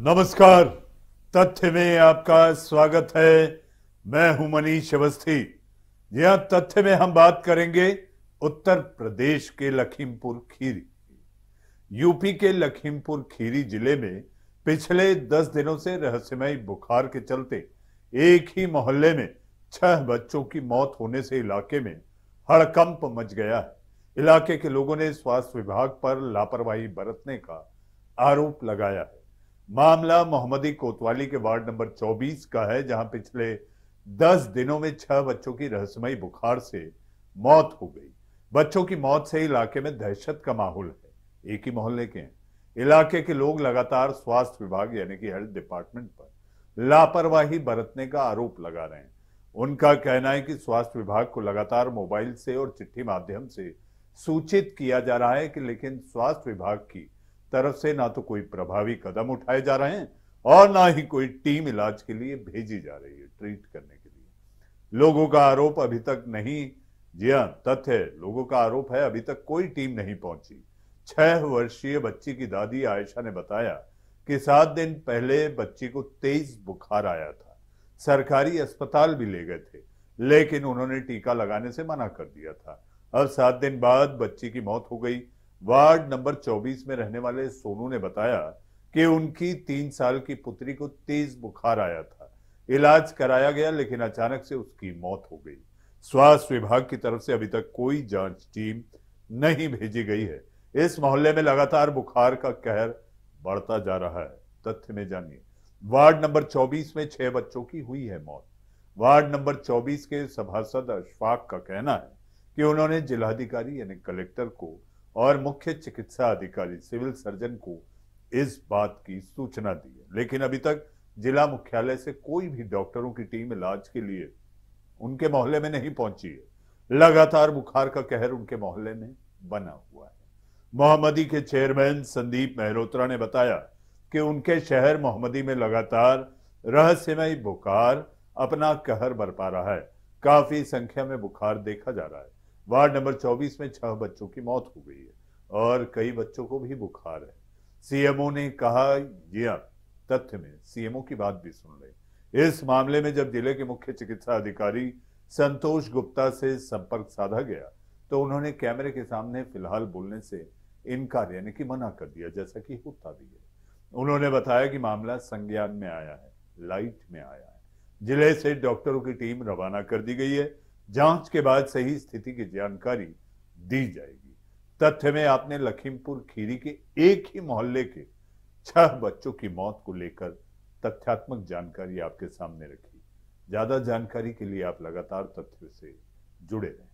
नमस्कार तथ्य में आपका स्वागत है मैं हूं मनीष अवस्थी यह तथ्य में हम बात करेंगे उत्तर प्रदेश के लखीमपुर खीरी यूपी के लखीमपुर खीरी जिले में पिछले दस दिनों से रहस्यमय बुखार के चलते एक ही मोहल्ले में छह बच्चों की मौत होने से इलाके में हड़कंप मच गया है इलाके के लोगों ने स्वास्थ्य विभाग पर लापरवाही बरतने का आरोप लगाया है मामला मोहम्मदी कोतवाली के वार्ड नंबर 24 का है जहां पिछले 10 दिनों में छह बच्चों की रहस्यमयी बुखार से मौत हो गई बच्चों की मौत से इलाके में दहशत का माहौल है एक ही मोहल्ले के हैं इलाके के लोग लगातार स्वास्थ्य विभाग यानी कि हेल्थ डिपार्टमेंट पर लापरवाही बरतने का आरोप लगा रहे हैं उनका कहना है कि स्वास्थ्य विभाग को लगातार मोबाइल से और चिट्ठी माध्यम से सूचित किया जा रहा है कि लेकिन स्वास्थ्य विभाग की तरफ से ना तो कोई प्रभावी कदम उठाए जा रहे हैं और ना ही कोई टीम इलाज के लिए भेजी जा रही है ट्रीट करने के लिए लोगों का आरोप अभी तक नहीं जी हाँ तथ्य लोगों का आरोप है अभी तक कोई टीम नहीं पहुंची छह वर्षीय बच्ची की दादी आयशा ने बताया कि सात दिन पहले बच्ची को तेज बुखार आया था सरकारी अस्पताल भी ले गए थे लेकिन उन्होंने टीका लगाने से मना कर दिया था अब सात दिन बाद बच्ची की मौत हो गई वार्ड नंबर 24 में रहने वाले सोनू ने बताया कि उनकी तीन साल की पुत्री को तेज बुखार आया था इलाज कराया गया लेकिन अचानक से उसकी मौत हो गई स्वास्थ्य विभाग की तरफ से अभी तक कोई जांच टीम नहीं भेजी गई है इस मोहल्ले में लगातार बुखार का कहर बढ़ता जा रहा है तथ्य में जानिए वार्ड नंबर 24 में छह बच्चों की हुई है मौत वार्ड नंबर 24 के सभासद अशफाक का कहना है कि उन्होंने जिलाधिकारी यानी कलेक्टर को और मुख्य चिकित्सा अधिकारी सिविल सर्जन को इस बात की सूचना दी है लेकिन अभी तक जिला मुख्यालय से कोई भी डॉक्टरों की टीम इलाज के लिए उनके मोहल्ले में नहीं पहुंची है लगातार बुखार का कहर उनके मोहल्ले में बना हुआ है मोहम्मदी के चेयरमैन संदीप मेहरोत्रा ने बताया कि उनके शहर मोहम्मदी में लगातार रहस्यमय बुखार अपना कहर बरपा रहा है काफी संख्या में बुखार देखा जा रहा है वार्ड नंबर 24 में छह बच्चों की मौत हो गई है और कई बच्चों को भी बुखार है सीएमओ ने कहा यह हाँ, तथ्य में सीएमओ की बात भी सुन रहे इस मामले में जब जिले के मुख्य चिकित्सा अधिकारी संतोष गुप्ता से संपर्क साधा गया तो उन्होंने कैमरे के सामने फिलहाल बोलने से इनकार यानी कि मना कर दिया जैसा कि होता भी है उन्होंने बताया कि मामला संज्ञान में आया है लाइट में आया है जिले से डॉक्टरों की टीम रवाना कर दी गई है जांच के बाद सही स्थिति की जानकारी दी जाएगी तथ्य में आपने लखीमपुर खीरी के एक ही मोहल्ले के छह बच्चों की मौत को लेकर तथ्यात्मक जानकारी आपके सामने रखी ज्यादा जानकारी के लिए आप लगातार तथ्य से जुड़े रहें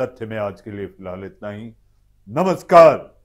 तथ्य में आज के लिए फिलहाल इतना ही नमस्कार